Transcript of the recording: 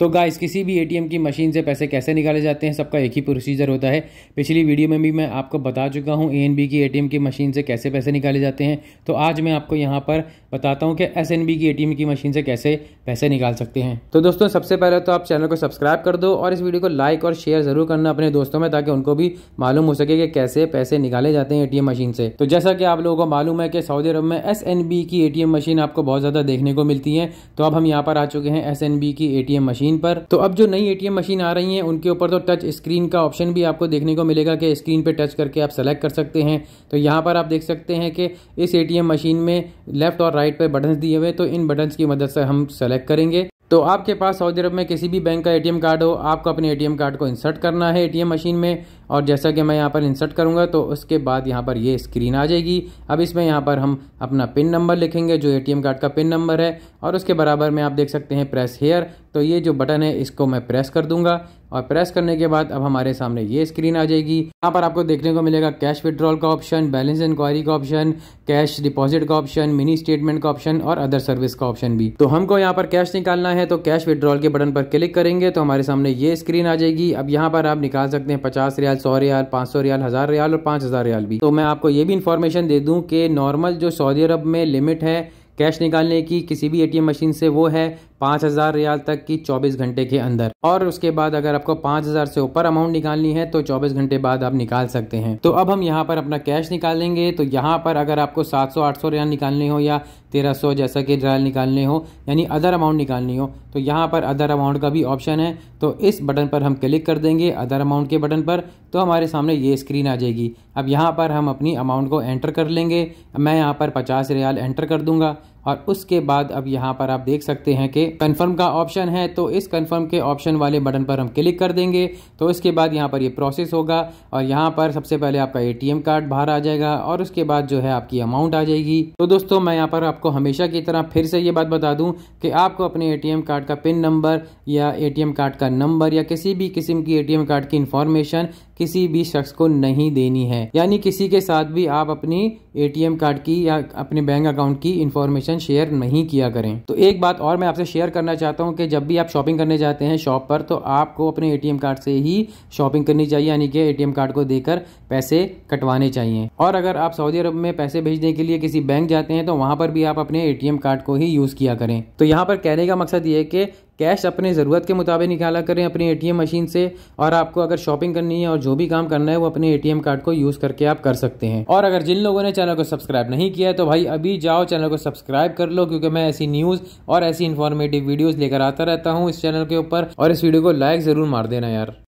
तो गाइस किसी भी एटीएम की मशीन से पैसे कैसे निकाले जाते हैं सबका एक ही प्रोसीजर होता है पिछली वीडियो में भी मैं आपको बता चुका हूँ एएनबी की एटीएम की मशीन से कैसे पैसे निकाले जाते हैं तो आज मैं आपको यहाँ पर बताता हूँ कि एसएनबी की एटीएम की मशीन से कैसे पैसे निकाल सकते हैं तो दोस्तों सबसे पहले तो आप चैनल को सब्सक्राइब कर दो और इस वीडियो को लाइक और शेयर ज़रूर करना अपने दोस्तों में ताकि उनको भी मालूम हो सके कि कैसे पैसे निकाले जाते हैं ए मशीन से तो जैसा कि आप लोगों को मालूम है कि सऊदी अरब में एस की ए मशीन आपको बहुत ज़्यादा देखने को मिलती है तो अब हम यहाँ पर आ चुके हैं एस की ए मशीन स्क्रीन पर तो अब जो नई एटीएम मशीन आ रही है उनके ऊपर तो टच स्क्रीन का ऑप्शन भी आपको देखने को मिलेगा कि स्क्रीन पर टच करके आप सेलेक्ट कर सकते हैं तो यहाँ पर आप देख सकते हैं कि इस एटीएम मशीन में लेफ्ट और राइट पर बटन दिए हुए तो इन बटन की मदद से हम सेलेक्ट करेंगे तो आपके पास सऊदी अरब में किसी भी बैंक का एटीएम कार्ड हो आपको अपने एटीएम कार्ड को इंसर्ट करना है एटीएम मशीन में और जैसा कि मैं यहाँ पर इंसर्ट करूँगा तो उसके बाद यहाँ पर ये स्क्रीन आ जाएगी अब इसमें यहाँ पर हम अपना पिन नंबर लिखेंगे जो एटीएम कार्ड का पिन नंबर है और उसके बराबर में आप देख सकते हैं प्रेस हेयर तो ये जो बटन है इसको मैं प्रेस कर दूँगा और प्रेस करने के बाद अब हमारे सामने ये स्क्रीन आ जाएगी यहाँ पर आपको देखने को मिलेगा कैश विड्रॉल का ऑप्शन बैलेंस इंक्वायरी का ऑप्शन कैश डिपॉजिट का ऑप्शन मिनी स्टेटमेंट का ऑप्शन और अदर सर्विस का ऑप्शन भी तो हमको यहाँ पर कैश निकालना है तो कैश विड्रॉल के बटन पर क्लिक करेंगे तो हमारे सामने ये स्क्रीन आ जाएगी अब यहाँ पर आप निकाल सकते हैं पचास रियाल सौ रियाल पाँच सौ रियाल हज़ार रियाल और पाँच हज़ार रियाल भी तो मैं आपको ये भी इन्फॉर्मेशन दे दूँ कि नॉर्मल जो सऊदी अरब में लिमिट है कैश निकालने की किसी भी एटीएम मशीन से वो है पाँच हज़ार रियाल तक की चौबीस घंटे के अंदर और उसके बाद अगर आपको पाँच हज़ार से ऊपर अमाउंट निकालनी है तो चौबीस घंटे बाद आप निकाल सकते हैं तो अब हम यहाँ पर अपना कैश निकालेंगे तो यहाँ पर अगर आपको सात सौ आठ सौ रियाल निकालने हो या तेरह सौ जैसा कि रियाल निकालने हो यानी अदर अमाउंट निकालनी हो तो यहाँ पर अदर अमाउंट का भी ऑप्शन है तो इस बटन पर हम क्लिक कर देंगे अदर अमाउंट के बटन पर तो हमारे सामने ये स्क्रीन आ जाएगी अब यहाँ पर हम अपनी अमाउंट को एंटर कर लेंगे मैं यहाँ पर पचास रियाल एंटर कर दूंगा और उसके बाद अब यहाँ पर आप देख सकते हैं कि कन्फर्म का ऑप्शन है तो इस कन्फर्म के ऑप्शन वाले बटन पर हम क्लिक कर देंगे तो इसके बाद यहाँ पर ये यह प्रोसेस होगा और यहाँ पर सबसे पहले आपका एटीएम कार्ड बाहर आ जाएगा और उसके बाद जो है आपकी अमाउंट आ जाएगी तो दोस्तों मैं यहाँ पर आपको हमेशा की तरह फिर से ये बात बता दूँ कि आपको अपने ए कार्ड का पिन नंबर या ए कार्ड का नंबर या किसी भी किस्म की ए कार्ड की इन्फॉर्मेशन किसी भी शख्स को नहीं देनी है यानी किसी के साथ भी आप अपनी ए कार्ड की या अपने बैंक अकाउंट की इन्फॉर्मेशन लोकेशन शेयर नहीं किया करें तो एक बात और मैं आपसे शेयर करना चाहता हूँ कि जब भी आप शॉपिंग करने जाते हैं शॉप पर तो आपको अपने ए कार्ड से ही शॉपिंग करनी चाहिए यानी कि ए कार्ड को देकर पैसे कटवाने चाहिए और अगर आप सऊदी अरब में पैसे भेजने के लिए किसी बैंक जाते हैं तो वहाँ पर भी आप अपने ए कार्ड को ही यूज़ किया करें तो यहाँ पर कहने का मकसद ये है कि कैश अपने ज़रूरत के मुताबिक निकाला करें अपनी ए मशीन से और आपको अगर शॉपिंग करनी है और जो भी काम करना है वो अपने ए कार्ड को यूज़ करके आप कर सकते हैं और अगर जिन लोगों ने चैनल को सब्सक्राइब नहीं किया है तो भाई अभी जाओ चैनल को सब्सक्राइब कर लो क्योंकि मैं ऐसी न्यूज़ और ऐसी इन्फॉर्मेटिव वीडियोज़ लेकर आता रहता हूँ इस चैनल के ऊपर और इस वीडियो को लाइक ज़रूर मार देना यार